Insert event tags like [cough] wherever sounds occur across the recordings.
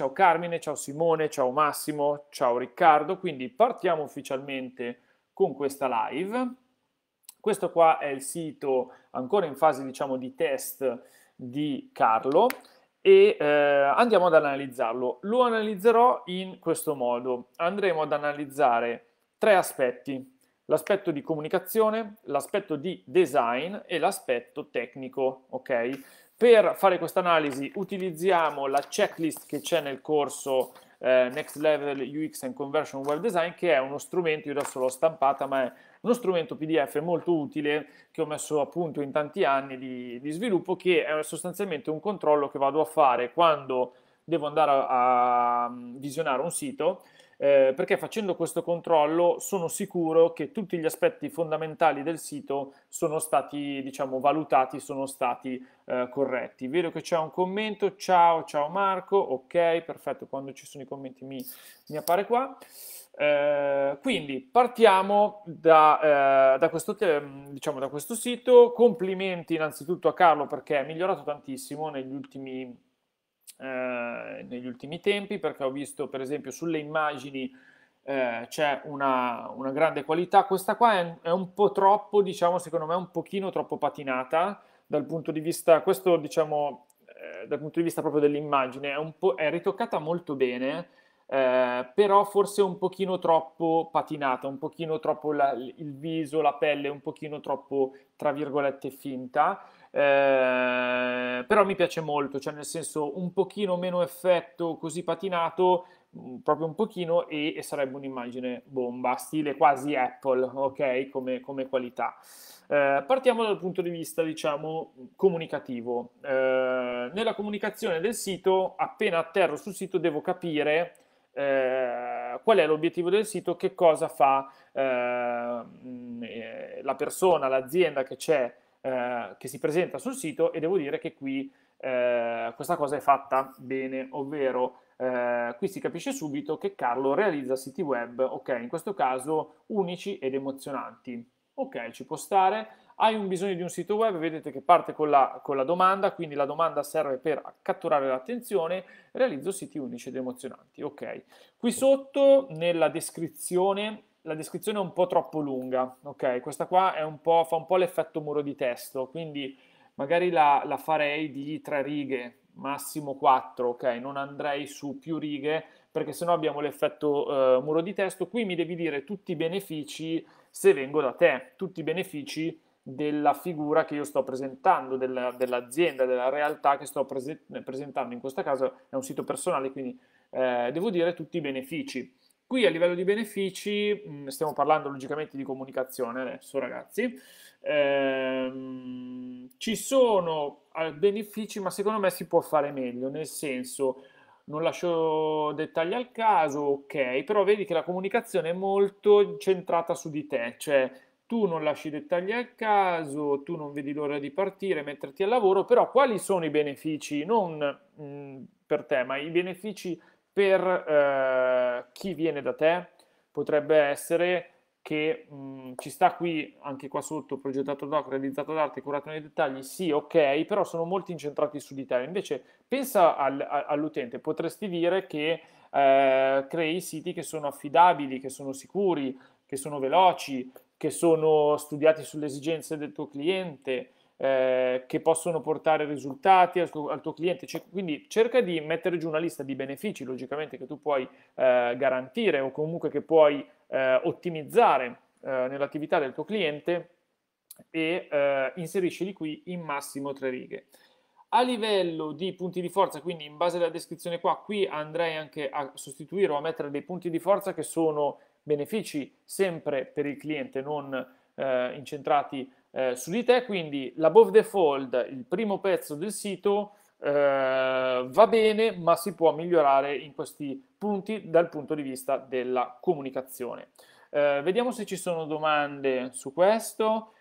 Ciao Carmine, ciao Simone, ciao Massimo, ciao Riccardo, quindi partiamo ufficialmente con questa live. Questo qua è il sito ancora in fase diciamo di test di Carlo e eh, andiamo ad analizzarlo. Lo analizzerò in questo modo. Andremo ad analizzare tre aspetti, l'aspetto di comunicazione, l'aspetto di design e l'aspetto tecnico, ok? Per fare questa analisi utilizziamo la checklist che c'è nel corso eh, Next Level UX and Conversion Web Design che è uno strumento, io adesso l'ho stampata, ma è uno strumento PDF molto utile che ho messo a punto in tanti anni di, di sviluppo che è sostanzialmente un controllo che vado a fare quando devo andare a, a mm, visionare un sito eh, perché facendo questo controllo sono sicuro che tutti gli aspetti fondamentali del sito sono stati diciamo, valutati, sono stati eh, corretti. Vedo che c'è un commento, ciao, ciao Marco, ok, perfetto, quando ci sono i commenti mi, mi appare qua. Eh, quindi partiamo da, eh, da, questo, diciamo, da, questo, sito. Complimenti innanzitutto a Carlo perché è migliorato tantissimo negli ultimi eh, negli ultimi tempi perché ho visto per esempio sulle immagini eh, c'è una, una, grande qualità, questa qua è, è, un po' troppo, diciamo secondo me un pochino troppo patinata dal punto di vista, questo diciamo eh, dal punto di vista proprio dell'immagine, è, è ritoccata molto bene, eh, però forse un pochino troppo patinata, un pochino troppo la, il viso, la pelle, un pochino troppo, tra virgolette, finta. Eh, però mi piace molto, cioè nel senso un pochino meno effetto così patinato, mm, proprio un pochino, e, e sarebbe un'immagine bomba, stile quasi Apple, ok, come, come qualità. Eh, partiamo dal punto di vista, diciamo, comunicativo. Eh, nella comunicazione del sito, appena atterro sul sito, devo capire eh, qual è l'obiettivo del sito, che cosa fa eh, mm, la persona, l'azienda che c'è eh, che si presenta sul sito e devo dire che qui eh, questa cosa è fatta bene, ovvero eh, qui si capisce subito che Carlo realizza siti web, ok, in questo caso unici ed emozionanti. Ok, ci può stare. Hai un bisogno di un sito web, vedete che parte con la, con la domanda, quindi la domanda serve per catturare l'attenzione, realizzo siti unici ed emozionanti. Ok, qui sotto nella descrizione la descrizione è un po' troppo lunga, ok? Questa qua un fa un po' l'effetto muro di testo, quindi magari la, la, farei di tre righe, massimo quattro, ok? Non andrei su più righe perché sennò abbiamo l'effetto eh, muro di testo. Qui mi devi dire tutti i benefici se vengo da te, tutti i benefici della figura che io sto presentando, della, dell'azienda, della realtà che sto prese- presentando. In questo caso è un sito personale, quindi eh, devo dire tutti i benefici. Qui a livello di benefici mm, stiamo parlando logicamente di comunicazione adesso ragazzi, ehm, ci sono eh, benefici ma secondo me si può fare meglio, nel senso non lascio dettagli al caso, ok, però vedi che la comunicazione è molto centrata su di te, cioè tu non lasci dettagli al caso, tu non vedi l'ora di partire, metterti al lavoro, però quali sono i benefici, non mh, mm, per te, ma i benefici per eh, chi viene da te potrebbe essere che mh, ci sta qui, anche qua sotto, progettato doc, realizzato d'arte, curato nei dettagli, sì, ok, però sono molto incentrati su di te. Invece pensa al, a, all'utente, potresti dire che eh, crei siti che sono affidabili, che sono sicuri, che sono veloci, che sono studiati sulle esigenze del tuo cliente, eh, che possono portare risultati al tuo, al tuo cliente. Cioè, quindi cerca di mettere giù una lista di benefici, logicamente, che tu puoi eh, garantire o comunque che puoi eh, ottimizzare eh, nell'attività del tuo cliente e eh, inseriscili qui in massimo tre righe. A livello di punti di forza, quindi in base alla descrizione qua, qui andrei anche a sostituire o a mettere dei punti di forza che sono benefici sempre per il cliente, non eh, incentrati eh, su di te, quindi l'above the fold, il primo pezzo del sito, eh, va bene, ma si può migliorare in questi punti dal punto di vista della comunicazione. Eh, vediamo se ci sono domande su questo.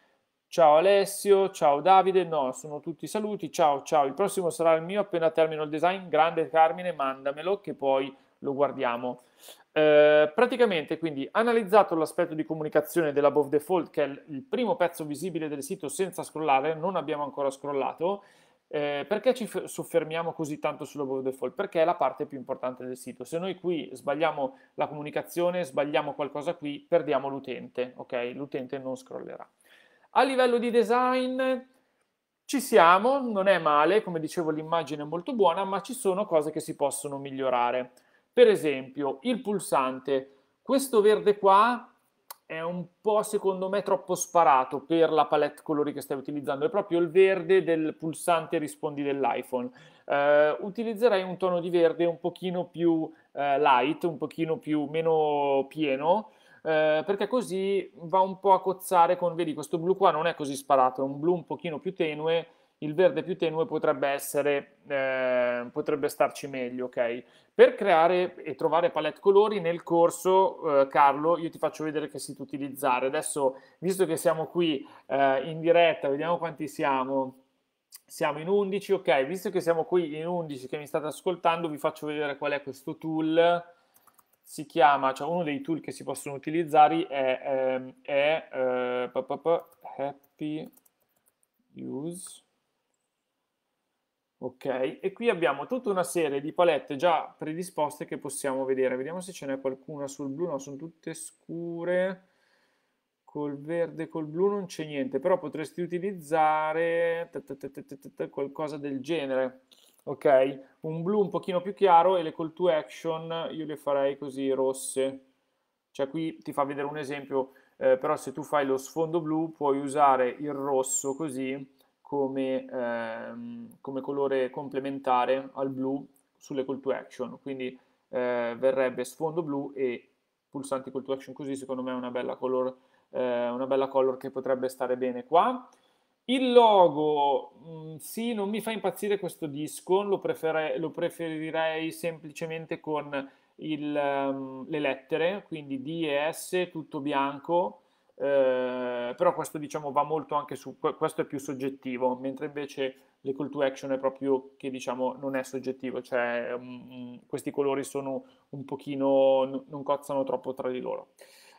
Ciao Alessio, ciao Davide, no, sono tutti saluti, ciao ciao, il prossimo sarà il mio appena termino il design, grande Carmine, mandamelo che poi lo guardiamo. Eh, praticamente quindi analizzato l'aspetto di comunicazione dell'above default che è il primo pezzo visibile del sito senza scrollare, non abbiamo ancora scrollato, eh, perché ci f- soffermiamo così tanto sull'above default? Perché è la parte più importante del sito. Se noi qui sbagliamo la comunicazione, sbagliamo qualcosa qui, perdiamo l'utente, ok? L'utente non scrollerà. A livello di design ci siamo, non è male, come dicevo l'immagine è molto buona, ma ci sono cose che si possono migliorare. Per esempio, il pulsante, questo verde qua è un po' secondo me troppo sparato per la palette colori che stai utilizzando, è proprio il verde del pulsante rispondi dell'iPhone. Eh, utilizzerei un tono di verde un pochino più eh, light, un pochino più meno pieno, eh, perché così va un po' a cozzare con, vedi, questo blu qua non è così sparato, è un blu un pochino più tenue il verde più tenue potrebbe essere, eh, potrebbe starci meglio, ok? Per creare e trovare palette colori nel corso, eh, Carlo, io ti faccio vedere che si utilizzare. Adesso, visto che siamo qui eh, in diretta, vediamo quanti siamo. Siamo in 11, ok? Visto che siamo qui in 11, che mi state ascoltando, vi faccio vedere qual è questo tool. Si chiama, cioè uno dei tool che si possono utilizzare è, ehm, è, è eh, Happy Use Ok, e qui abbiamo tutta una serie di palette già predisposte che possiamo vedere. Vediamo se ce n'è qualcuna sul blu, no, sono tutte scure. Col verde, e col blu non c'è niente, però potresti utilizzare qualcosa del genere. Ok, un blu un pochino più chiaro e le call to action io le farei così rosse. Cioè qui ti fa vedere un esempio, eh, però se tu fai lo sfondo blu puoi usare il rosso così come, ehm, come colore complementare al blu sulle call to action, quindi eh, verrebbe sfondo blu e pulsanti call to action, così secondo me è una bella color, eh, una bella color che potrebbe stare bene qua. Il logo, mh, mm, sì, non mi fa impazzire questo disco, lo, prefer- lo preferirei semplicemente con il, um, le lettere, quindi D e S, tutto bianco, eh, però questo diciamo va molto anche su, questo è più soggettivo, mentre invece le call to action è proprio che diciamo non è soggettivo, cioè um, questi colori sono un pochino, n- non cozzano troppo tra di loro.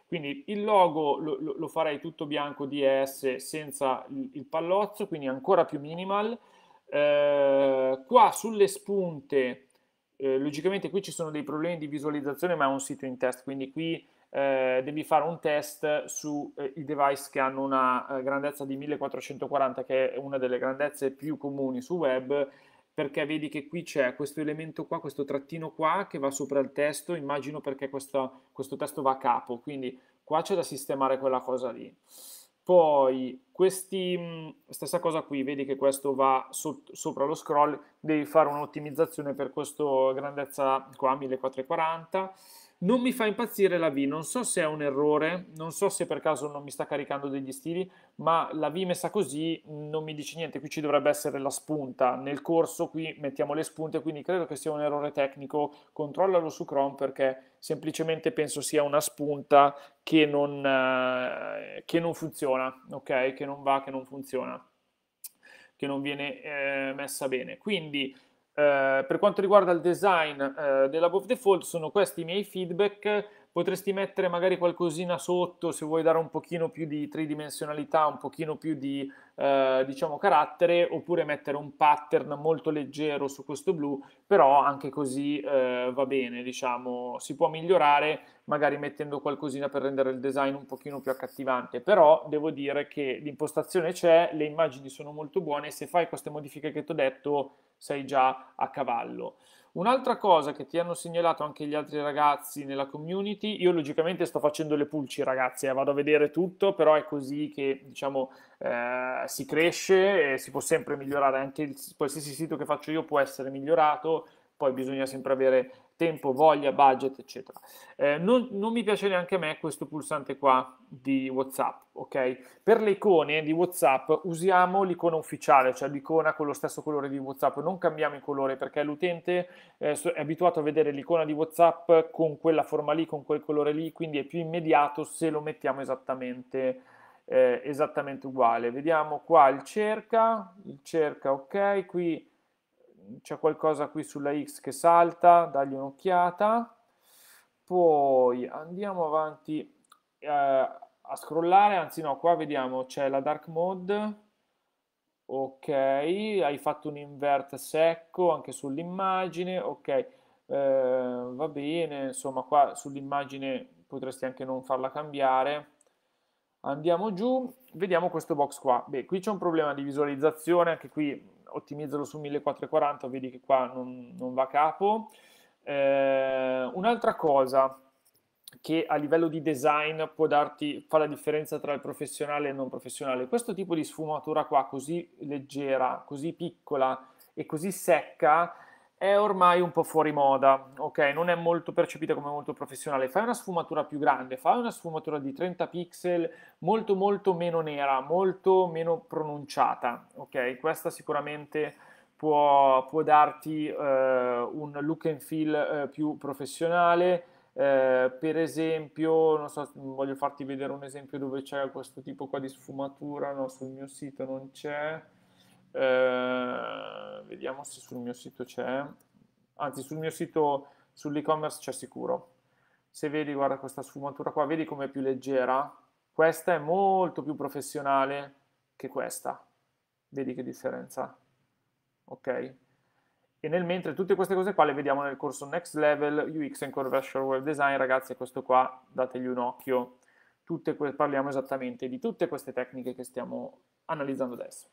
Quindi il logo lo, lo farei tutto bianco DS senza il, il pallozzo, quindi ancora più minimal. Eh, qua sulle spunte, eh, logicamente qui ci sono dei problemi di visualizzazione, ma è un sito in test, quindi qui eh, devi fare un test sui eh, device che hanno una eh, grandezza di 1440, che è una delle grandezze più comuni su web, perché vedi che qui c'è questo elemento qua, questo trattino qua che va sopra il testo, immagino perché questo, questo testo va a capo, quindi qua c'è da sistemare quella cosa lì. Poi, questi, mm, stessa cosa qui, vedi che questo va so, sopra lo scroll, devi fare un'ottimizzazione per questa grandezza qua, 1440, non mi fa impazzire la V, non so se è un errore, non so se per caso non mi sta caricando degli stili, ma la V messa così non mi dice niente, qui ci dovrebbe essere la spunta, nel corso qui mettiamo le spunte, quindi credo che sia un errore tecnico, controllalo su Chrome perché semplicemente penso sia una spunta che non, eh, che non funziona, ok? Che non va, che non funziona, che non viene eh, messa bene. Quindi eh, per quanto riguarda il design eh, dell'Above Default sono questi i miei feedback, potresti mettere magari qualcosina sotto se vuoi dare un pochino più di tridimensionalità, un pochino più di eh, diciamo carattere, oppure mettere un pattern molto leggero su questo blu, però anche così eh, va bene, diciamo, si può migliorare magari mettendo qualcosina per rendere il design un pochino più accattivante, però devo dire che l'impostazione c'è, le immagini sono molto buone, se fai queste modifiche che ti ho detto sei già a cavallo. Un'altra cosa che ti hanno segnalato anche gli altri ragazzi nella community, io logicamente sto facendo le pulci ragazzi, eh, vado a vedere tutto, però è così che diciamo eh, si cresce e si può sempre migliorare, anche il, qualsiasi sito che faccio io può essere migliorato, poi bisogna sempre avere tempo, voglia, budget, eccetera. Eh, non, non, mi piace neanche a me questo pulsante qua di WhatsApp, ok? Per le icone di WhatsApp usiamo l'icona ufficiale, cioè l'icona con lo stesso colore di WhatsApp, non cambiamo il colore perché l'utente eh, è abituato a vedere l'icona di WhatsApp con quella forma lì, con quel colore lì, quindi è più immediato se lo mettiamo esattamente eh, esattamente uguale. Vediamo qua il cerca, il cerca ok, qui c'è qualcosa qui sulla X che salta, dagli un'occhiata. Poi andiamo avanti eh, a scrollare, anzi no, qua vediamo c'è la dark mode. Ok, hai fatto un invert secco anche sull'immagine, ok, eh, va bene, insomma qua sull'immagine potresti anche non farla cambiare. Andiamo giù, vediamo questo box qua. Beh, qui c'è un problema di visualizzazione, anche qui ottimizzalo su 1440, vedi che qua non, non va a capo. Eh, un'altra cosa che a livello di design può darti, fa la differenza tra il professionale e il non professionale, questo tipo di sfumatura qua così leggera, così piccola e così secca, è ormai un po' fuori moda, ok? Non è molto percepita come molto professionale. Fai una sfumatura più grande, fai una sfumatura di 30 pixel molto molto meno nera, molto meno pronunciata, ok? Questa sicuramente può, può darti eh, un look and feel eh, più professionale. Eh, per esempio, non so, voglio farti vedere un esempio dove c'è questo tipo qua di sfumatura, no, sul mio sito non c'è. Eh, vediamo se sul mio sito c'è, anzi sul mio sito, sull'e-commerce c'è sicuro. Se vedi, guarda questa sfumatura qua, vedi come è più leggera? Questa è molto più professionale che questa. Vedi che differenza? Ok? E nel mentre tutte queste cose qua le vediamo nel corso Next Level UX and Conversion Web Design, ragazzi, questo qua dategli un occhio. Que- parliamo esattamente di tutte queste tecniche che stiamo analizzando adesso.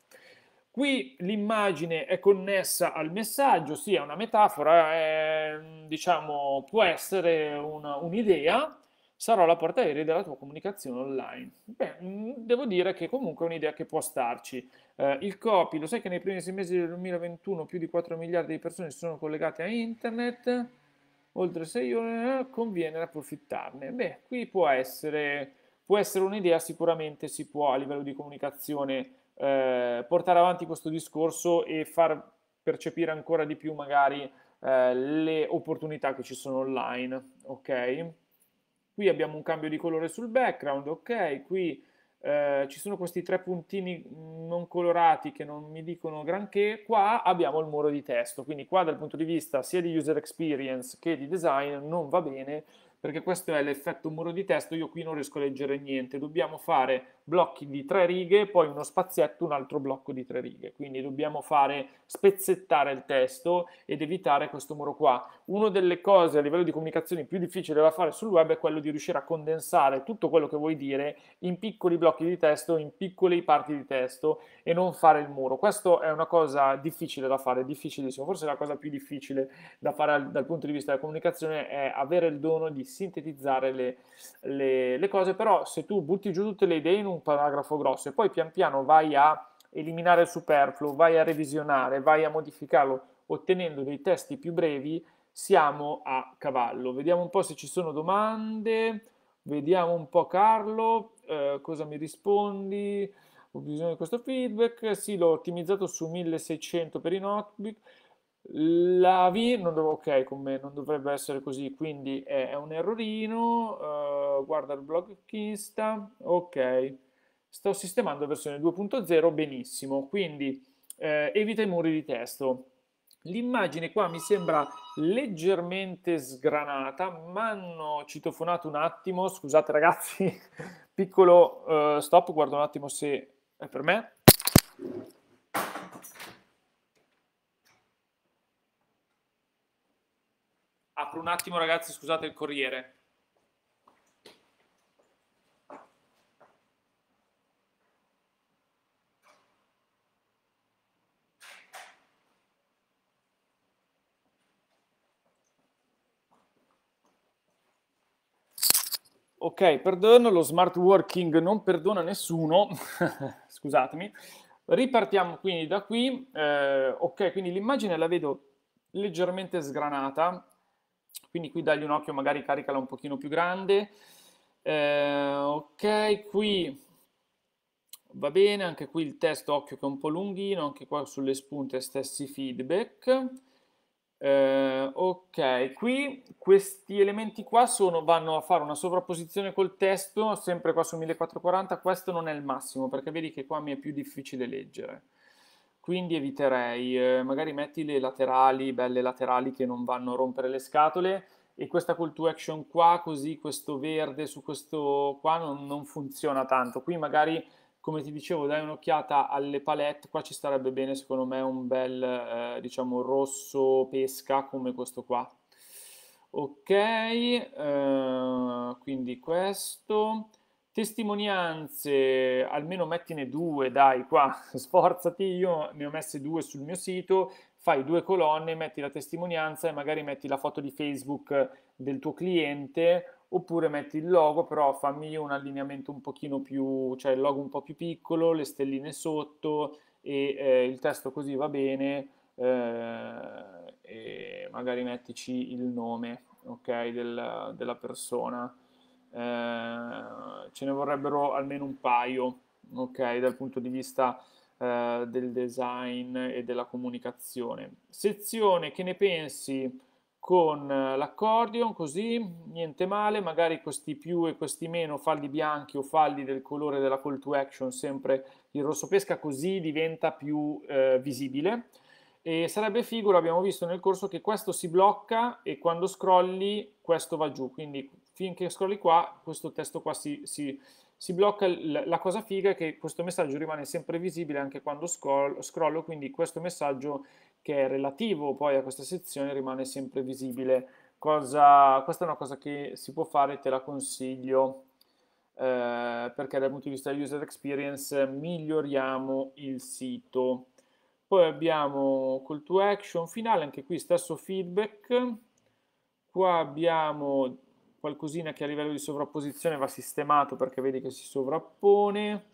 Qui l'immagine è connessa al messaggio, sì, è una metafora, è, diciamo, può essere una, un'idea, sarò la porta aerea della tua comunicazione online. Beh, mm, devo dire che comunque è un'idea che può starci. Eh, il copy, lo sai che nei primi sei mesi del 2021 più di 4 miliardi di persone si sono collegate a internet? Oltre 6 ore, eh, conviene approfittarne. Beh, qui può essere, può essere un'idea, sicuramente si può a livello di comunicazione eh, portare avanti questo discorso e far percepire ancora di più magari eh, le opportunità che ci sono online, ok? Qui abbiamo un cambio di colore sul background, ok? Qui eh, ci sono questi tre puntini non colorati che non mi dicono granché, qua abbiamo il muro di testo, quindi qua dal punto di vista sia di user experience che di design non va bene perché questo è l'effetto muro di testo, io qui non riesco a leggere niente, dobbiamo fare blocchi di tre righe, poi uno spazietto, un altro blocco di tre righe. Quindi dobbiamo fare spezzettare il testo ed evitare questo muro qua. Una delle cose a livello di comunicazione più difficile da fare sul web è quello di riuscire a condensare tutto quello che vuoi dire in piccoli blocchi di testo, in piccole parti di testo e non fare il muro. Questa è una cosa difficile da fare, difficilissimo. Forse la cosa più difficile da fare dal punto di vista della comunicazione è avere il dono di sintetizzare le, le, le cose, però se tu butti giù tutte le idee in un un paragrafo grosso e poi pian piano vai a eliminare il superfluo, vai a revisionare, vai a modificarlo ottenendo dei testi più brevi, siamo a cavallo. Vediamo un po' se ci sono domande, vediamo un po' Carlo, eh, cosa mi rispondi, ho bisogno di questo feedback, sì l'ho ottimizzato su 1600 per i notebook, la V non dov- ok con me, non dovrebbe essere così, quindi è, è un errorino, eh, guarda il blog Insta, ok sto sistemando versione 2.0 benissimo, quindi eh, evita i muri di testo. L'immagine qua mi sembra leggermente sgranata, ma hanno citofonato un attimo, scusate ragazzi, [laughs] piccolo eh, stop, guardo un attimo se è per me. Apro un attimo ragazzi, scusate il corriere. Ok, perdono, lo smart working non perdona nessuno, [laughs] scusatemi. Ripartiamo quindi da qui. Eh, ok, quindi l'immagine la vedo leggermente sgranata, quindi qui dagli un occhio, magari caricala un pochino più grande. Eh, ok, qui va bene, anche qui il testo, occhio che è un po' lunghino, anche qua sulle spunte stessi feedback. Eh, ok, qui questi elementi qua sono, vanno a fare una sovrapposizione col testo, sempre qua su 1440, questo non è il massimo perché vedi che qua mi è più difficile leggere, quindi eviterei, eh, magari metti le laterali, belle laterali che non vanno a rompere le scatole e questa call to action qua, così questo verde su questo qua non, non funziona tanto, qui magari come ti dicevo dai un'occhiata alle palette, qua ci starebbe bene secondo me un bel eh, diciamo rosso pesca come questo qua. Ok, eh, quindi questo. Testimonianze, almeno mettine due, dai, qua, [laughs] sforzati, io ne ho messe due sul mio sito, fai due colonne, metti la testimonianza e magari metti la foto di Facebook del tuo cliente oppure metti il logo, però fammi un allineamento un pochino più, cioè il logo un po' più piccolo, le stelline sotto e eh, il testo così va bene, eh, e magari mettici il nome ok, del, della persona. Eh, ce ne vorrebbero almeno un paio, ok, dal punto di vista eh, del design e della comunicazione. Sezione, che ne pensi? con eh, l'accordion, così, niente male, magari questi più e questi meno, falli bianchi o falli del colore della call to action, sempre il rosso pesca, così diventa più eh, visibile. E sarebbe figo, l'abbiamo visto nel corso, che questo si blocca e quando scrolli questo va giù, quindi finché scrolli qua, questo testo qua si, si, si blocca. La cosa figa è che questo messaggio rimane sempre visibile anche quando scroll, scrollo, quindi questo messaggio che è relativo poi a questa sezione rimane sempre visibile. Cosa, questa è una cosa che si può fare, te la consiglio, eh, perché dal punto di vista user experience miglioriamo il sito. Poi abbiamo call to action finale, anche qui stesso feedback. Qua abbiamo qualcosina che a livello di sovrapposizione va sistemato perché vedi che si sovrappone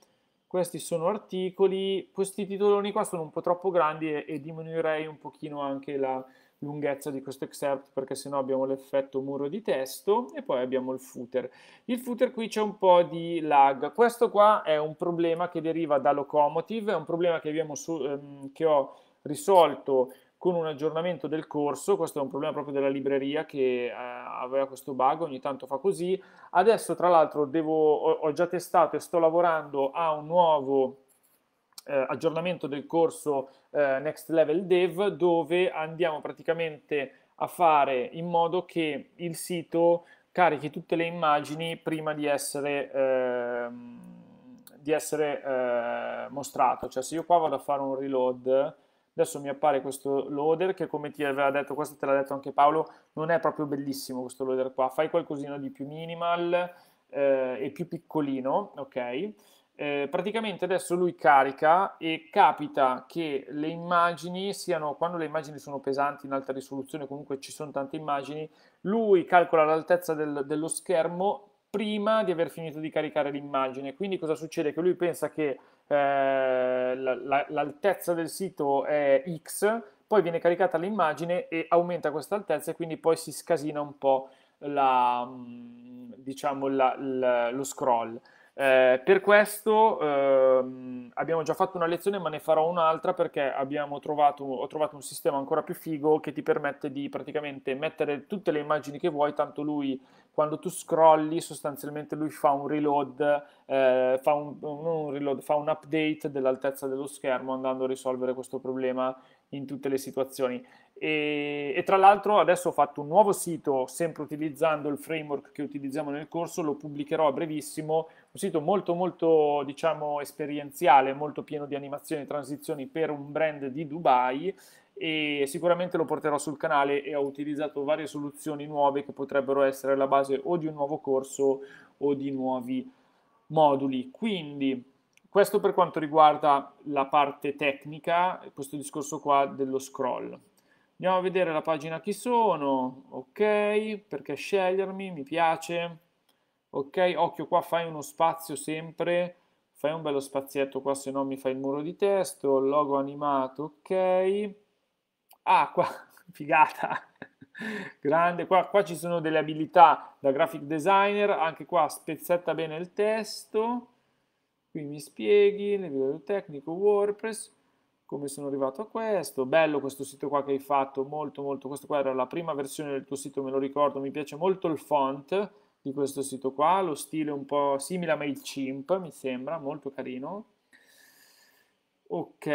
questi sono articoli, questi titoloni qua sono un po' troppo grandi e, e diminuirei un pochino anche la lunghezza di questo excerpt perché sennò abbiamo l'effetto muro di testo e poi abbiamo il footer. Il footer qui c'è un po' di lag, questo qua è un problema che deriva da Locomotive, è un problema che, abbiamo su, ehm, che ho risolto con un aggiornamento del corso, questo è un problema proprio della libreria che eh, aveva questo bug, ogni tanto fa così. Adesso tra l'altro ho, ho, già testato e sto lavorando a un nuovo eh, aggiornamento del corso eh, Next Level Dev dove andiamo praticamente a fare in modo che il sito carichi tutte le immagini prima di essere, ehm, di essere eh, mostrato. Cioè se io qua vado a fare un reload Adesso mi appare questo loader che come ti aveva detto, questo te l'ha detto anche Paolo, non è proprio bellissimo questo loader qua, fai qualcosina di più minimal eh, e più piccolino, ok? Eh, praticamente adesso lui carica e capita che le immagini siano, quando le immagini sono pesanti in alta risoluzione, comunque ci sono tante immagini, lui calcola l'altezza del, dello schermo prima di aver finito di caricare l'immagine. Quindi cosa succede? Che lui pensa che eh, la, l'altezza del sito è X, poi viene caricata l'immagine e aumenta questa altezza e quindi poi si scasina un po' la, mm, diciamo, la, lo scroll. Eh, per questo ehm, abbiamo già fatto una lezione, ma ne farò un'altra perché trovato, ho trovato un sistema ancora più figo che ti permette di praticamente mettere tutte le immagini che vuoi, tanto lui quando tu scrolli sostanzialmente lui fa un reload, eh, fa, un, un reload fa un update dell'altezza dello schermo andando a risolvere questo problema in tutte le situazioni. E, e, tra l'altro adesso ho fatto un nuovo sito, sempre utilizzando il framework che utilizziamo nel corso, lo pubblicherò a brevissimo un sito molto molto diciamo esperienziale, molto pieno di animazioni e transizioni per un brand di Dubai e sicuramente lo porterò sul canale e ho utilizzato varie soluzioni nuove che potrebbero essere la base o di un nuovo corso o di nuovi moduli. Quindi questo per quanto riguarda la parte tecnica, questo discorso qua dello scroll. Andiamo a vedere la pagina chi sono, ok, perché scegliermi, mi piace, ok? Occhio qua, fai uno spazio sempre, fai un bello spazietto qua, se no mi fai il muro di testo, logo animato, ok? Ah, qua, [laughs] figata! [laughs] Grande, qua, qua ci sono delle abilità da graphic designer, anche qua spezzetta bene il testo, qui mi spieghi, nel video tecnico, WordPress, come sono arrivato a questo, bello questo sito qua che hai fatto, molto molto, questo qua era la prima versione del tuo sito, me lo ricordo, mi piace molto il font, di questo sito qua, lo stile un po' simile a MailChimp, mi sembra, molto carino. Ok.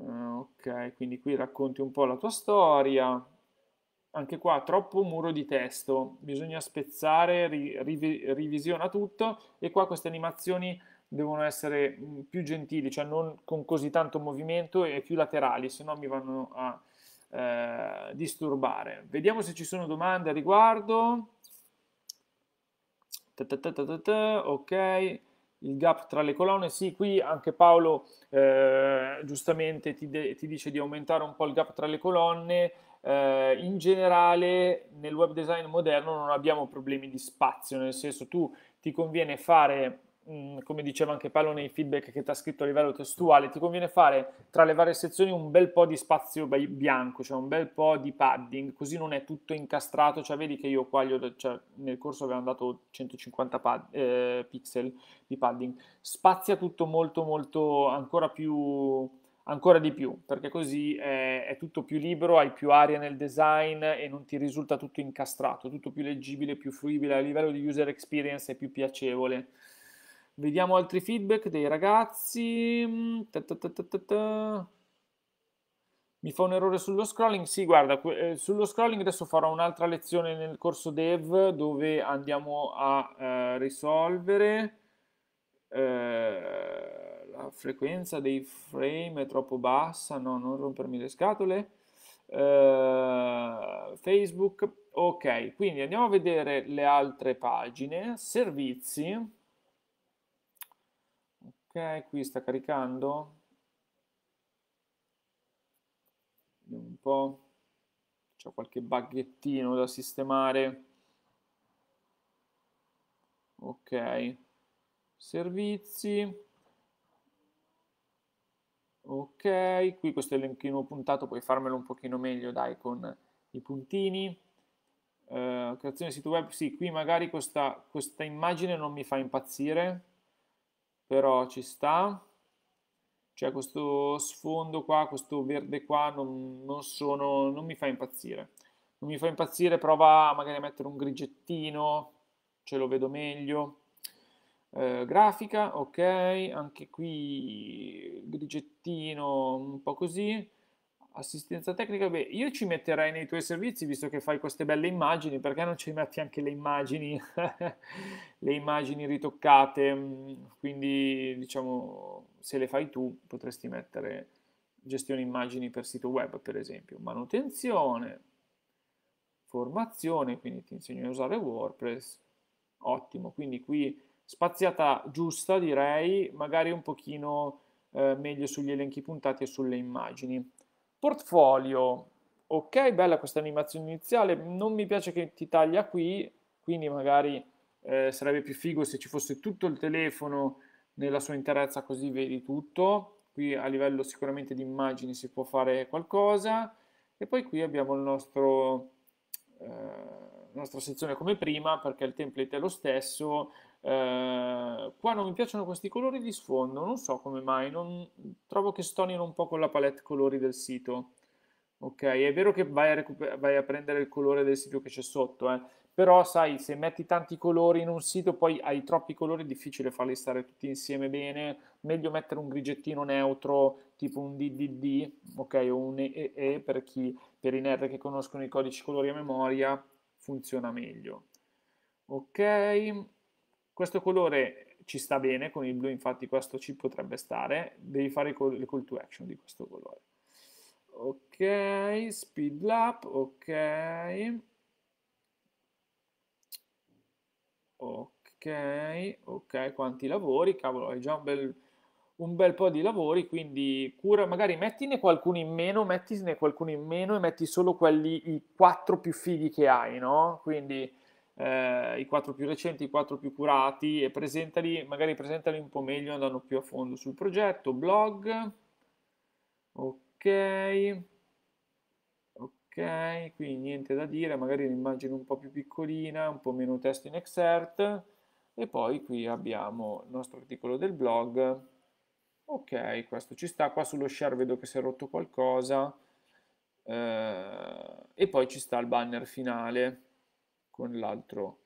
Ok, quindi qui racconti un po' la tua storia. Anche qua troppo muro di testo, bisogna spezzare, ri, ri, rivisiona tutto e qua queste animazioni devono essere mm, più gentili, cioè non con così tanto movimento e più laterali, se no mi vanno a eh, disturbare. Vediamo se ci sono domande a riguardo. ok, il gap tra le colonne, sì, qui anche Paolo eh, giustamente ti, ti, dice di aumentare un po' il gap tra le colonne. Eh, in generale nel web design moderno non abbiamo problemi di spazio, nel senso tu ti conviene fare Mm, come diceva anche Paolo nei feedback che ti ha scritto a livello testuale, ti conviene fare tra le varie sezioni un bel po' di spazio bianco, cioè un bel po' di padding, così non è tutto incastrato, cioè vedi che io qua ho, cioè, nel corso avevo dato 150 pad, eh, pixel di padding, spazia tutto molto molto ancora più ancora di più, perché così è, è, tutto più libero, hai più aria nel design e non ti risulta tutto incastrato, tutto più leggibile, più fruibile, a livello di user experience è più piacevole. Vediamo altri feedback dei ragazzi. Ta ta ta Mi fa un errore sullo scrolling. Sì, guarda, eh, sullo scrolling adesso farò un'altra lezione nel corso dev dove andiamo a eh, risolvere eh, la frequenza dei frame è troppo bassa. No, non rompermi le scatole. Eh, Facebook. Ok, quindi andiamo a vedere le altre pagine. Servizi Ok, qui sta caricando. Vediamo un po'. C'è qualche baghettino da sistemare. Ok. Servizi. Ok, qui questo elenchino puntato puoi farmelo un pochino meglio, dai, con i puntini. Uh, creazione sito web, sì, qui magari questa, questa immagine non mi fa impazzire però ci sta cioè questo sfondo qua, questo verde qua non, non, sono, non mi fa impazzire non mi fa impazzire, prova magari a mettere un grigettino ce lo vedo meglio eh, grafica, ok, anche qui grigettino un po' così assistenza tecnica, beh, io ci metterei nei tuoi servizi, visto che fai queste belle immagini, perché non ci metti anche le immagini, [laughs] le immagini ritoccate? Mm, quindi, diciamo, se le fai tu, potresti mettere gestione immagini per sito web, per esempio, manutenzione, formazione, quindi ti insegno a usare WordPress, ottimo, quindi qui spaziata giusta direi, magari un pochino eh, meglio sugli elenchi puntati e sulle immagini. Portfolio, ok, bella questa animazione iniziale, non mi piace che ti taglia qui, quindi magari eh, sarebbe più figo se ci fosse tutto il telefono nella sua interezza così vedi tutto. Qui a livello sicuramente di immagini si può fare qualcosa. E poi qui abbiamo il nostro, eh, la nostra sezione come prima perché il template è lo stesso, eh, qua non mi piacciono questi colori di sfondo, non so come mai, non, trovo che stonino un po' con la palette colori del sito. Ok, è vero che vai a, recuper- vai a prendere il colore del sito che c'è sotto, eh, però sai, se metti tanti colori in un sito, poi hai troppi colori, è difficile farli stare tutti insieme bene, meglio mettere un grigettino neutro, tipo un DDD, ok, o un EE per, chi, per i nerd che conoscono i codici colori a memoria, funziona meglio. Ok, questo colore ci sta bene, con il blu infatti questo ci potrebbe stare, devi fare le call to action di questo colore. Ok, speed lap, ok. Ok, ok, quanti lavori, cavolo, hai già un bel un bel po' di lavori, quindi cura, magari mettine qualcuno in meno, mettine qualcuno in meno e metti solo quelli, i quattro più fighi che hai, no? Quindi eh, i quattro più recenti, i quattro più curati e presentali, magari presentali un po' meglio andando più a fondo sul progetto, blog, ok, ok, qui niente da dire, magari l'immagine un po' più piccolina, un po' meno testo in excerpt e poi qui abbiamo il nostro articolo del blog, ok, questo ci sta, qua sullo share vedo che si è rotto qualcosa, eh, e poi ci sta il banner finale con l'altro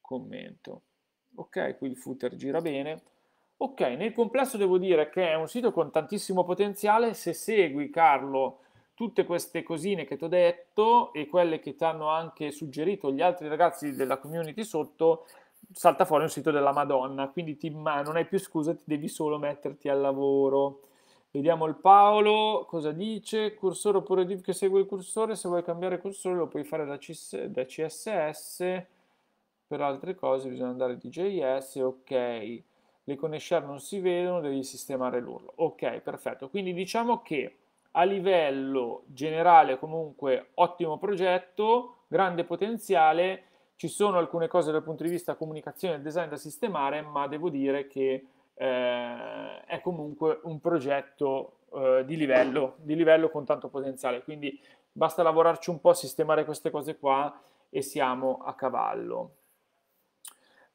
commento. Ok, qui il footer gira bene. Ok, nel complesso devo dire che è un sito con tantissimo potenziale, se segui Carlo tutte queste cosine che ti ho detto e quelle che ti hanno anche suggerito gli altri ragazzi della community sotto, salta fuori un sito della Madonna, quindi ti, non hai più scusa, ti devi solo metterti al lavoro. Vediamo il Paolo cosa dice, cursore oppure div che segue il cursore, se vuoi cambiare cursore lo puoi fare da, CS, da CSS, per altre cose bisogna andare di JS, ok, le connection non si vedono, devi sistemare l'urlo. ok, perfetto, quindi diciamo che a livello generale comunque ottimo progetto, grande potenziale, ci sono alcune cose dal punto di vista comunicazione e design da sistemare, ma devo dire che eh, è comunque un progetto eh, di, livello, di livello con tanto potenziale, quindi basta lavorarci un po', sistemare queste cose qua e siamo a cavallo.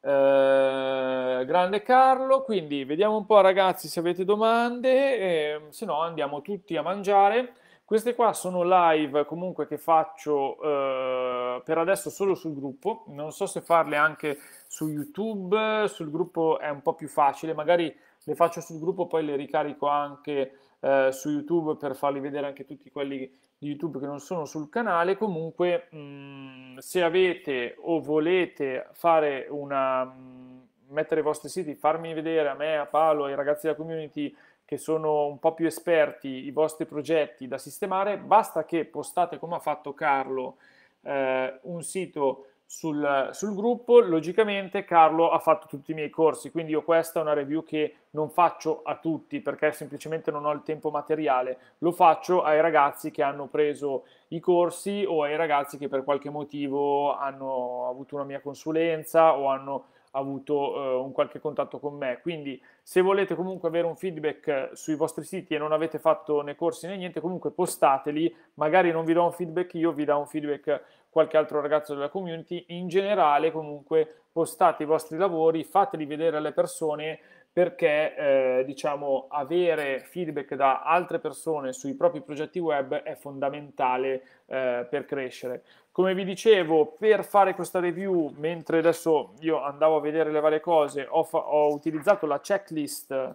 Eh, grande Carlo, quindi vediamo un po' ragazzi se avete domande, ehm, se no andiamo tutti a mangiare. Queste qua sono live comunque che faccio eh, per adesso solo sul gruppo, non so se farle anche su YouTube, sul gruppo è un po' più facile, magari le faccio sul gruppo poi le ricarico anche eh, su YouTube per farli vedere anche tutti quelli di YouTube che non sono sul canale. Comunque mh, mm, se avete o volete fare una... Mh, mm, mettere i vostri siti, farmi vedere a me, a Paolo, ai ragazzi della community che sono un po' più esperti i vostri progetti da sistemare, basta che postate come ha fatto Carlo eh, un sito sul, sul, gruppo, logicamente Carlo ha fatto tutti i miei corsi, quindi io questa è una review che non faccio a tutti perché semplicemente non ho il tempo materiale, lo faccio ai ragazzi che hanno preso i corsi o ai ragazzi che per qualche motivo hanno avuto una mia consulenza o hanno avuto eh, un qualche contatto con me. Quindi se volete comunque avere un feedback eh, sui vostri siti e non avete fatto né corsi né niente, comunque postateli, magari non vi do un feedback io, vi do un feedback qualche altro ragazzo della community. In generale comunque postate i vostri lavori, fateli vedere alle persone perché eh, diciamo, avere feedback da altre persone sui propri progetti web è fondamentale eh, per crescere. Come vi dicevo, per fare questa review, mentre adesso io andavo a vedere le varie cose, ho, fa- ho utilizzato la checklist,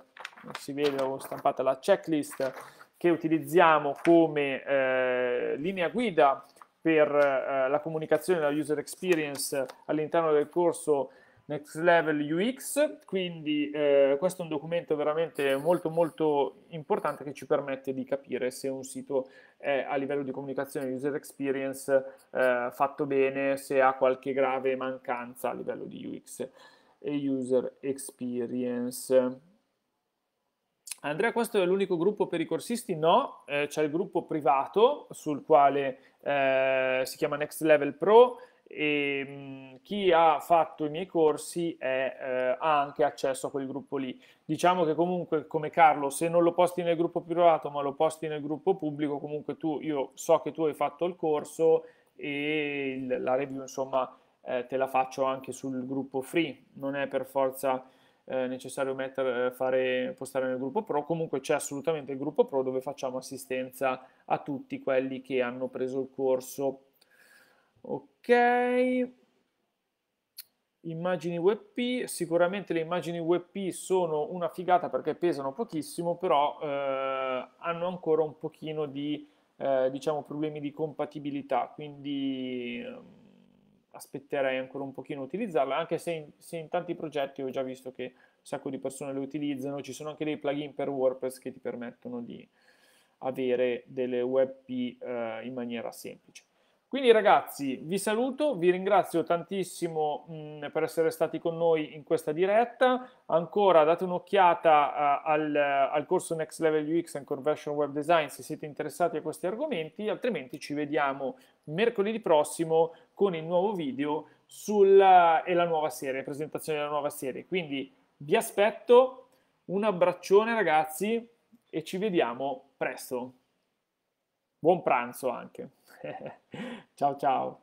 si vede, ho stampata la checklist che utilizziamo come eh, linea guida per eh, la comunicazione della user experience all'interno del corso Next Level UX, quindi eh, questo è un documento veramente molto molto importante che ci permette di capire se un sito è a livello di comunicazione user experience eh, fatto bene, se ha qualche grave mancanza a livello di UX e user experience. Andrea, questo è l'unico gruppo per i corsisti? No, eh, c'è il gruppo privato sul quale eh, si chiama Next Level Pro, e mh, chi ha fatto i miei corsi è, eh, ha anche accesso a quel gruppo lì. Diciamo che comunque come Carlo, se non lo posti nel gruppo privato ma lo posti nel gruppo pubblico, comunque tu, io so che tu hai fatto il corso e il, la review insomma eh, te la faccio anche sul gruppo free, non è per forza eh, necessario mettere, fare, postare nel gruppo pro, comunque c'è assolutamente il gruppo pro dove facciamo assistenza a tutti quelli che hanno preso il corso Ok, immagini WebP, sicuramente le immagini WebP sono una figata perché pesano pochissimo, però eh, hanno ancora un pochino di eh, diciamo problemi di compatibilità, quindi eh, aspetterei ancora un pochino a utilizzarla, anche se in, se in, tanti progetti ho già visto che un sacco di persone le utilizzano, ci sono anche dei plugin per WordPress che ti permettono di avere delle WebP eh, in maniera semplice. Quindi ragazzi, vi saluto, vi ringrazio tantissimo mh, per essere stati con noi in questa diretta. Ancora date un'occhiata uh, al, al, corso Next Level UX and Conversion Web Design se siete interessati a questi argomenti, altrimenti ci vediamo mercoledì prossimo con il nuovo video sulla, eh, e la nuova serie, presentazione della nuova serie. Quindi vi aspetto, un abbraccione ragazzi e ci vediamo presto. Buon pranzo anche. [laughs] tchau, tchau.